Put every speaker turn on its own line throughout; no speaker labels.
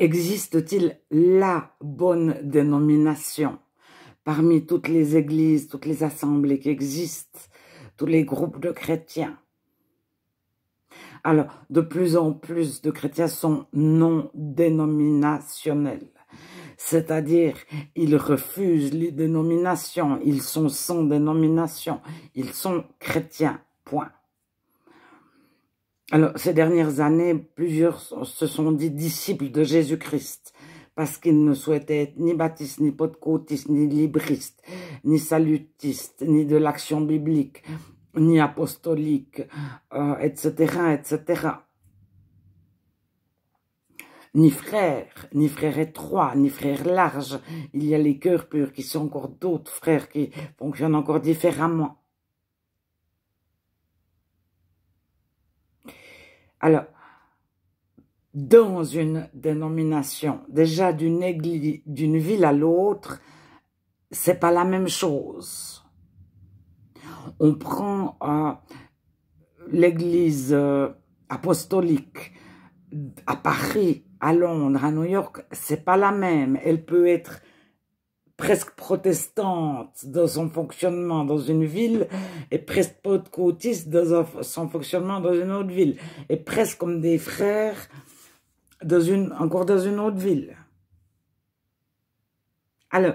Existe-t-il la bonne dénomination parmi toutes les églises, toutes les assemblées qui existent, tous les groupes de chrétiens Alors, de plus en plus de chrétiens sont non dénominationnels. C'est-à-dire, ils refusent les dénominations, ils sont sans dénomination, ils sont chrétiens, point. Alors, ces dernières années, plusieurs se sont dit disciples de Jésus-Christ, parce qu'ils ne souhaitaient être ni baptistes, ni podcotistes, ni libristes, ni salutistes, ni de l'action biblique, ni apostolique, etc., euh, etc. Ni frères, ni frères étroits, ni frères larges. Il y a les cœurs purs qui sont encore d'autres frères qui fonctionnent encore différemment. Alors, dans une dénomination, déjà d'une d'une ville à l'autre, c'est pas la même chose. On prend euh, l'église euh, apostolique à Paris, à Londres, à New York, c'est pas la même. Elle peut être presque protestante dans son fonctionnement dans une ville et presque pentecôtiste dans son fonctionnement dans une autre ville et presque comme des frères dans une, encore dans une autre ville. Alors,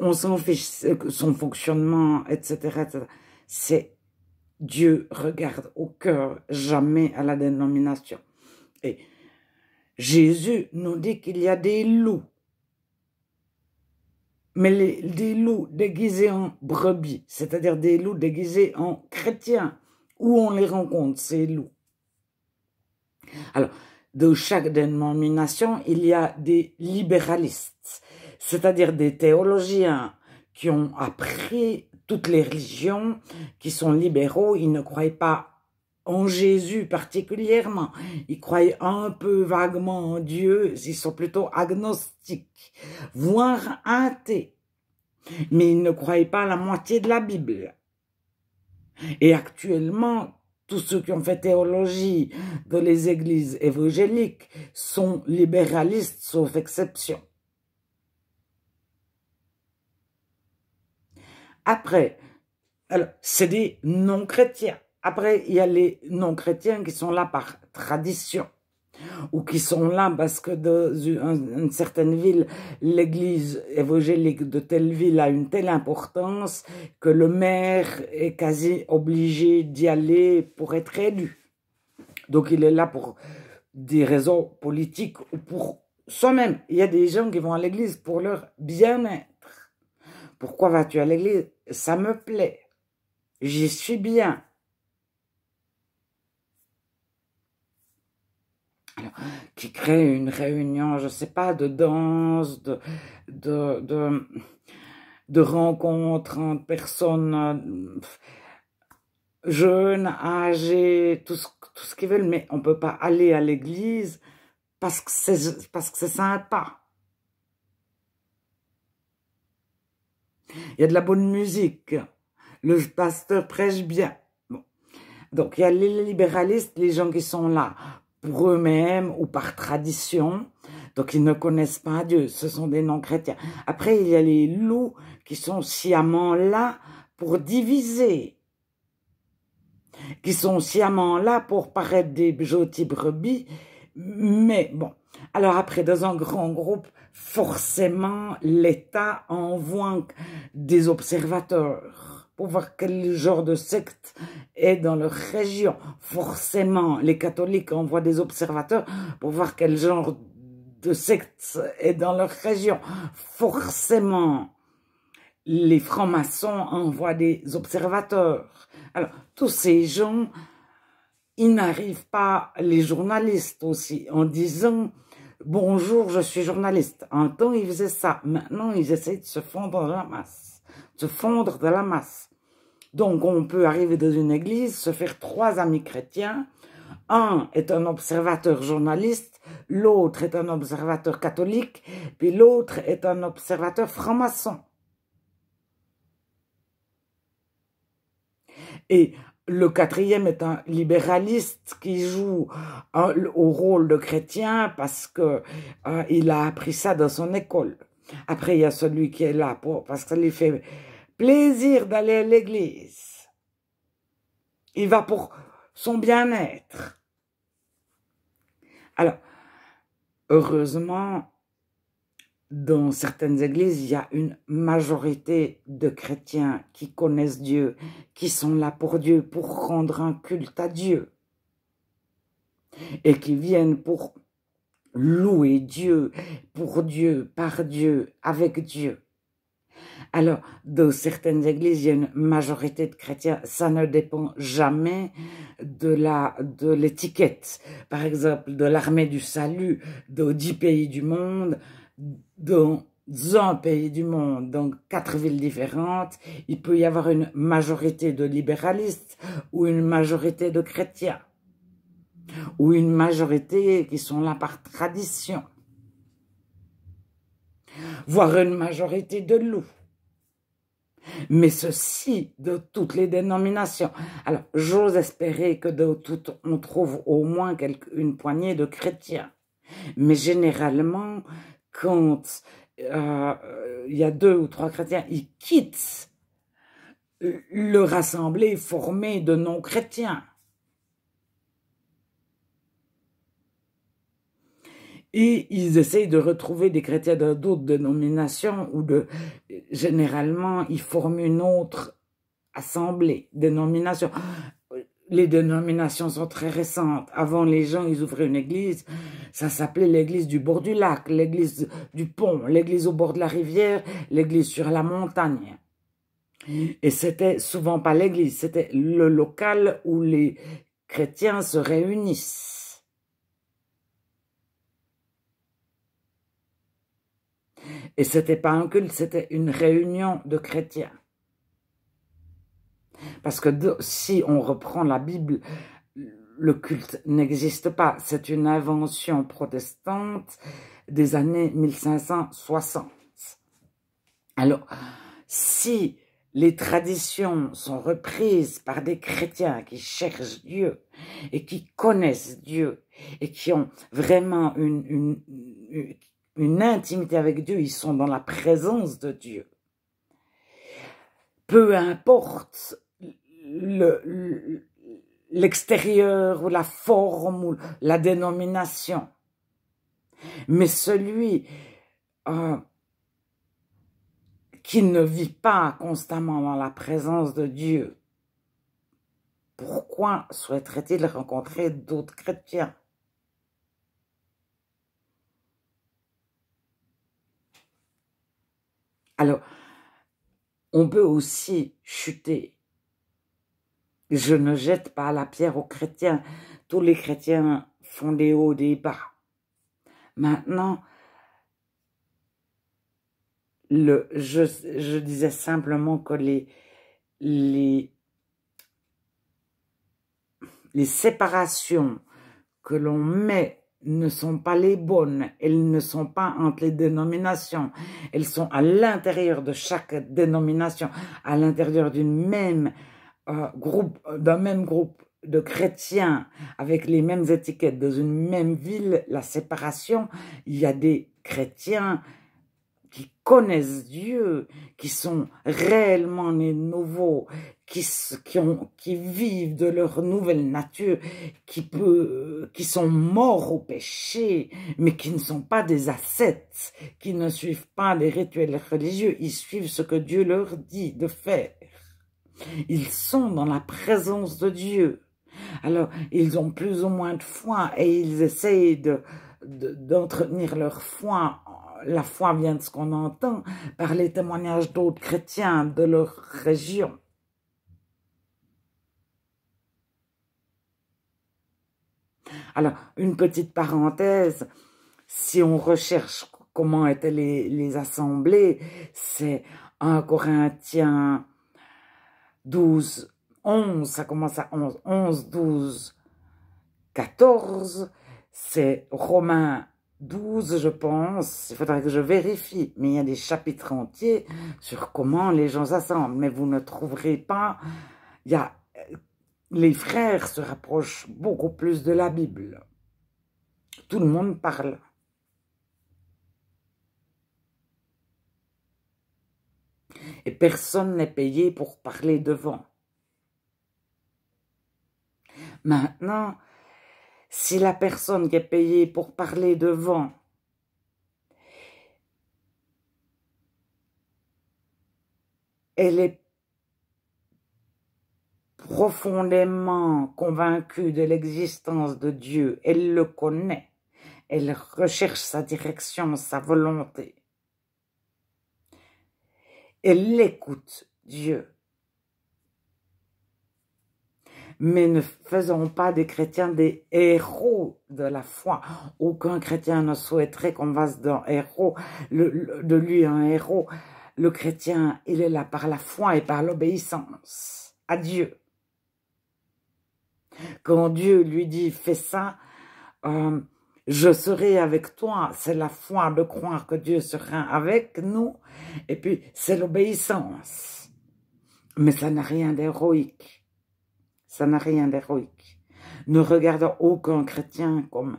on s'en fiche, son fonctionnement, etc. C'est Dieu regarde au cœur, jamais à la dénomination. Et Jésus nous dit qu'il y a des loups mais les, des loups déguisés en brebis, c'est-à-dire des loups déguisés en chrétiens, où on les rencontre, ces loups Alors, de chaque dénomination, il y a des libéralistes, c'est-à-dire des théologiens qui ont appris toutes les religions, qui sont libéraux, ils ne croient pas en Jésus particulièrement. Ils croient un peu vaguement en Dieu, ils sont plutôt agnostiques, voire athées. Mais ils ne croient pas la moitié de la Bible. Et actuellement, tous ceux qui ont fait théologie dans les églises évangéliques sont libéralistes, sauf exception. Après, c'est des non-chrétiens. Après, il y a les non-chrétiens qui sont là par tradition ou qui sont là parce que dans une certaine ville, l'église évangélique de telle ville a une telle importance que le maire est quasi obligé d'y aller pour être élu. Donc il est là pour des raisons politiques ou pour soi-même. Il y a des gens qui vont à l'église pour leur bien-être. Pourquoi vas-tu à l'église Ça me plaît. J'y suis bien. qui crée une réunion, je ne sais pas, de danse, de, de, de, rencontres entre personnes euh, jeunes, âgées, tout ce, qu'ils veulent, mais on ne peut pas aller à l'église parce que c'est, parce que c'est sympa. Il y a de la bonne musique. Le pasteur prêche bien. Bon. Donc, il y a les libéralistes, les gens qui sont là pour eux-mêmes ou par tradition. Donc, ils ne connaissent pas Dieu. Ce sont des non-chrétiens. Après, il y a les loups qui sont sciemment là pour diviser. Qui sont sciemment là pour paraître des jolies brebis. Mais bon. Alors après, dans un grand groupe, forcément, l'État envoie des observateurs pour voir quel genre de secte est dans leur région. Forcément, les catholiques envoient des observateurs pour voir quel genre de secte est dans leur région. Forcément, les francs-maçons envoient des observateurs. Alors, tous ces gens, ils n'arrivent pas, les journalistes aussi, en disant « Bonjour, je suis journaliste ». En temps, ils faisaient ça. Maintenant, ils essayent de se fondre dans la masse. De se fondre dans la masse. Donc on peut arriver dans une église, se faire trois amis chrétiens. Un est un observateur journaliste, l'autre est un observateur catholique, puis l'autre est un observateur franc-maçon. Et le quatrième est un libéraliste qui joue au rôle de chrétien parce que euh, il a appris ça dans son école. Après, il y a celui qui est là pour, parce que fait plaisir d'aller à l'église. Il va pour son bien-être. Alors, heureusement, dans certaines églises, il y a une majorité de chrétiens qui connaissent Dieu, qui sont là pour Dieu, pour rendre un culte à Dieu, et qui viennent pour louer Dieu, pour Dieu, par Dieu, avec Dieu. Alors, dans certaines églises, il y a une majorité de chrétiens. Ça ne dépend jamais de la de l'étiquette. Par exemple, de l'armée du salut, dans dix pays du monde, dans un pays du monde, dans quatre villes différentes, il peut y avoir une majorité de libéralistes ou une majorité de chrétiens ou une majorité qui sont là par tradition, voire une majorité de loups mais ceci de toutes les dénominations. Alors, j'ose espérer que de toutes, on trouve au moins une poignée de chrétiens. Mais généralement, quand euh, il y a deux ou trois chrétiens, ils quittent le rassemblé formé de non-chrétiens. Et ils essayent de retrouver des chrétiens d'autres dénominations ou de... Généralement, ils forment une autre assemblée, dénomination. Les dénominations sont très récentes. Avant, les gens, ils ouvraient une église. Ça s'appelait l'église du bord du lac, l'église du pont, l'église au bord de la rivière, l'église sur la montagne. Et c'était souvent pas l'église, c'était le local où les chrétiens se réunissent Et c'était pas un culte, c'était une réunion de chrétiens. Parce que si on reprend la Bible, le culte n'existe pas. C'est une invention protestante des années 1560. Alors, si les traditions sont reprises par des chrétiens qui cherchent Dieu et qui connaissent Dieu et qui ont vraiment une une intimité avec Dieu, ils sont dans la présence de Dieu. Peu importe l'extérieur ou la forme ou la dénomination, mais celui euh, qui ne vit pas constamment dans la présence de Dieu, pourquoi souhaiterait-il rencontrer d'autres chrétiens Alors, on peut aussi chuter. Je ne jette pas la pierre aux chrétiens. Tous les chrétiens font des hauts, des bas. Maintenant, le, je, disais simplement que les, les, les séparations que l'on met ne sont pas les bonnes, elles ne sont pas entre les dénominations, elles sont à l'intérieur de chaque dénomination, à l'intérieur d'une même euh, groupe, euh, d'un même groupe de chrétiens avec les mêmes étiquettes dans une même ville, la séparation, il y a des chrétiens qui connaissent Dieu, qui sont réellement les nouveaux, qui, qui, qui vivent de leur nouvelle nature, qui, sont morts au péché, mais qui ne sont pas des ascètes, qui ne suivent pas les rituels religieux, ils suivent ce que Dieu leur dit de faire. Ils sont dans la présence de Dieu. Alors, ils ont plus ou moins de foi et ils essayent d'entretenir de, leur foi la foi vient de ce qu'on entend par les témoignages d'autres chrétiens de leur région. Alors, une petite parenthèse, si on recherche comment étaient les, assemblées, c'est 1 Corinthiens 12, 11, ça commence à 11, 11, 12, 14, c'est Romains 12, je pense. Il faudrait que je vérifie. Mais il y a des chapitres entiers sur comment les gens s'assemblent. Mais vous ne trouverez pas... Il y a... Euh, les frères se rapprochent beaucoup plus de la Bible. Tout le monde parle. Et personne n'est payé pour parler devant. Maintenant, si la personne qui est payée pour parler devant elle est profondément convaincue de l'existence de Dieu, elle le connaît, elle recherche sa direction, sa volonté. Elle écoute Dieu mais ne faisons pas des chrétiens des héros de la foi. Aucun chrétien ne souhaiterait qu'on vasse d'un héros, de lui un héros. Le chrétien, il est là par la foi et par l'obéissance à Dieu. Quand Dieu lui dit « fais ça euh, je serai avec toi », c'est la foi de croire que Dieu sera avec nous, et puis c'est l'obéissance. Mais ça n'a rien d'héroïque. Ça n'a rien d'héroïque. Ne regardons aucun chrétien comme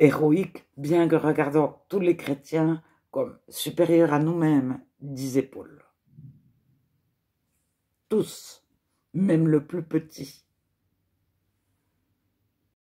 héroïque, bien que regardant tous les chrétiens comme supérieurs à nous-mêmes, disait Paul. Tous, même le plus petit.